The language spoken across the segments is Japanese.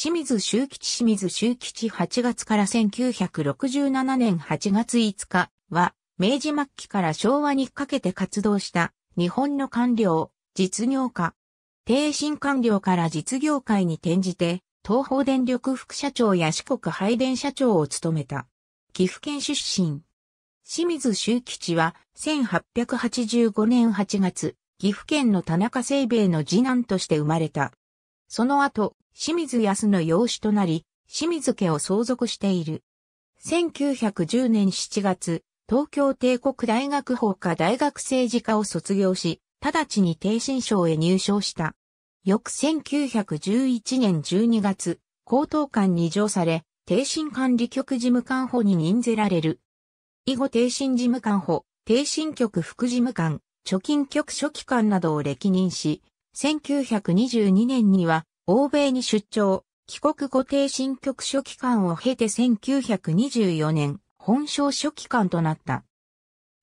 清水修吉清水修吉8月から1967年8月5日は、明治末期から昭和にかけて活動した日本の官僚、実業家。低薪官僚から実業界に転じて、東方電力副社長や四国配電社長を務めた。岐阜県出身。清水修吉は1885年8月、岐阜県の田中清兵衛の次男として生まれた。その後、清水康の養子となり、清水家を相続している。1910年7月、東京帝国大学法科大学政治科を卒業し、直ちに定心省へ入省した。翌1911年12月、高等官に上され、定心管理局事務官補に任ぜられる。以後定心事務官補、定心局副事務官、貯金局書記官などを歴任し、1922年には欧米に出張、帰国固定新局書記官を経て1924年、本省書記官となった。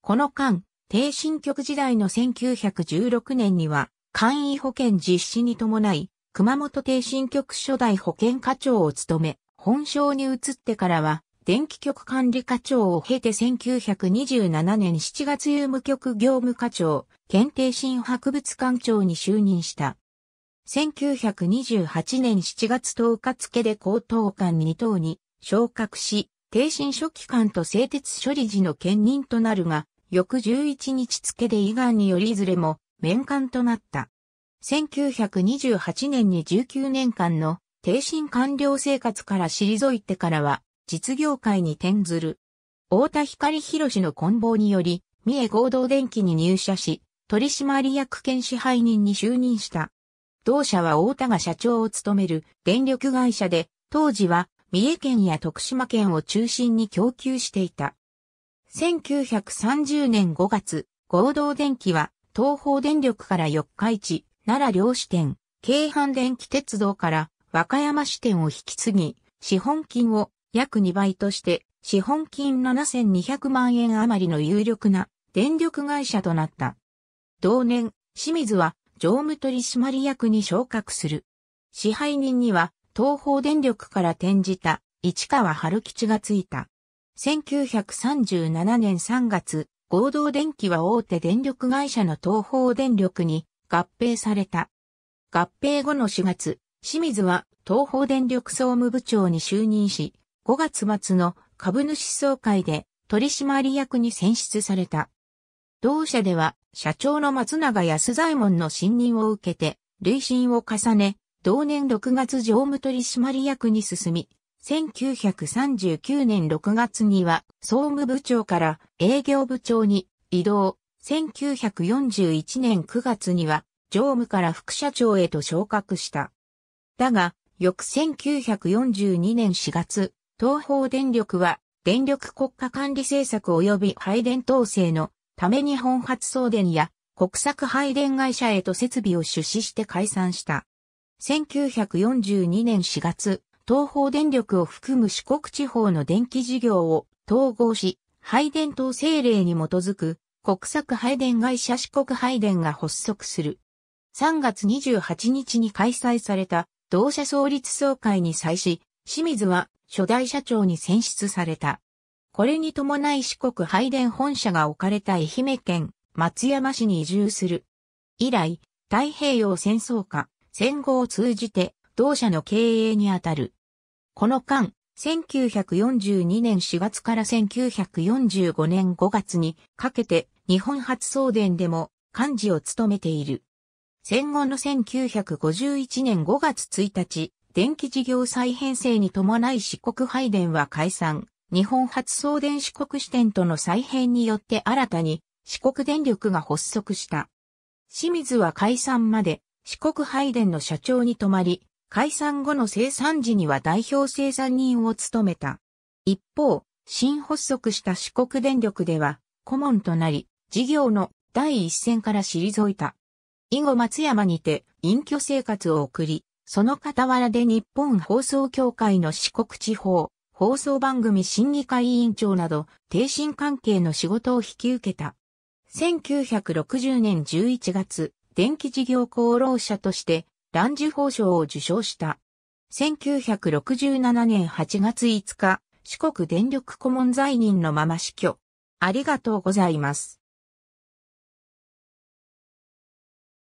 この間、低新局時代の1916年には、簡易保険実施に伴い、熊本低新局初代保険課長を務め、本省に移ってからは、電気局管理課長を経て1927年7月有務局業務課長、検定新博物館長に就任した。1928年7月10日付で高等官2等に昇格し、定心初期官と製鉄処理時の兼任となるが、翌11日付で胃がんによりいずれも面官となった。1928年に19年間の定心官僚生活から退いてからは、実業界に転ずる。大田光博の棍棒により、三重合同電機に入社し、取締役兼支配人に就任した。同社は大田が社長を務める電力会社で、当時は三重県や徳島県を中心に供給していた。1930年5月、合同電機は東方電力から四日市、奈良両支店、京阪電気鉄道から和歌山支店を引き継ぎ、資本金を約2倍として、資本金7200万円余りの有力な電力会社となった。同年、清水は常務取締役に昇格する。支配人には東方電力から転じた市川春吉がついた。1937年3月、合同電機は大手電力会社の東方電力に合併された。合併後の4月、清水は東方電力総務部長に就任し、5月末の株主総会で取締役に選出された。同社では社長の松永安左衛門の信任を受けて、累進を重ね、同年6月常務取締役に進み、1939年6月には総務部長から営業部長に移動、1941年9月には常務から副社長へと昇格した。だが、翌1942年4月、東方電力は、電力国家管理政策及び配電統制のため日本発送電や国策配電会社へと設備を出資して解散した。1942年4月、東方電力を含む四国地方の電気事業を統合し、配電統制令に基づく国策配電会社四国配電が発足する。3月28日に開催された同社創立総会に際し、清水は初代社長に選出された。これに伴い四国拝殿本社が置かれた愛媛県松山市に移住する。以来、太平洋戦争下、戦後を通じて同社の経営にあたる。この間、1942年4月から1945年5月にかけて日本初送電でも幹事を務めている。戦後の1951年5月1日、電気事業再編成に伴い四国配電は解散、日本初送電四国支店との再編によって新たに四国電力が発足した。清水は解散まで四国配電の社長に泊まり、解散後の生産時には代表生産人を務めた。一方、新発足した四国電力では、顧問となり、事業の第一線から退いた。以後松山にて隠居生活を送り、その傍らで日本放送協会の四国地方、放送番組審議会委員長など、定審関係の仕事を引き受けた。1960年11月、電気事業功労者として、乱受報賞を受賞した。1967年8月5日、四国電力顧問在任のまま死去。ありがとうございます。